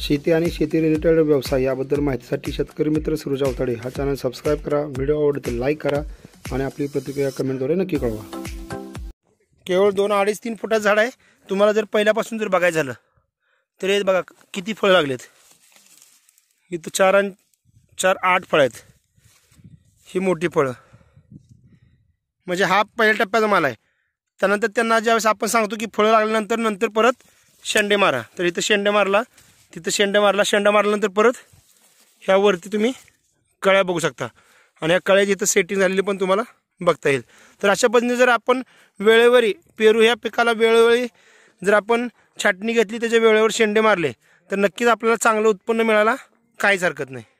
शेती आणि शेती रिलेटेड व्यवसाय याबद्दल माहितीसाठी शेतकरी मित्र सुरू जावताडे हा चॅनल सबस्क्राईब करा व्हिडिओ आवडते लाईक करा आणि आपली प्रतिक्रिया कमेंटद्वारे नक्की कळवा केवळ दोन अडीच तीन फुटाचं झाड आहे तुम्हाला जर पहिल्यापासून जर बघायचं झालं तर हे बघा किती फळं लागलेत इथं चार आणि चार आठ फळं आहेत ही मोठी फळं म्हणजे हा पहिल्या टप्प्याचा माल आहे त्यानंतर त्यांना ज्यावेळेस आपण सांगतो की फळं लागल्यानंतर नंतर परत शेंडे मारा तर इथं शेंडे मारला तिथं शेंडा मारला शेंडा मारल्यानंतर परत ह्यावरती तुम्ही कळ्या बघू शकता आणि या कळ्या जिथं सेटिंग झालेली पण तुम्हाला बघता येईल तर अशा पद्धतीने जर आपण वेळेवरी पेरू ह्या पिकाला वेळोवेळी जर आपण छाटणी घेतली त्याच्या वेळेवर शेंडे मारले तर नक्कीच आपल्याला चांगलं उत्पन्न मिळायला काहीच हरकत नाही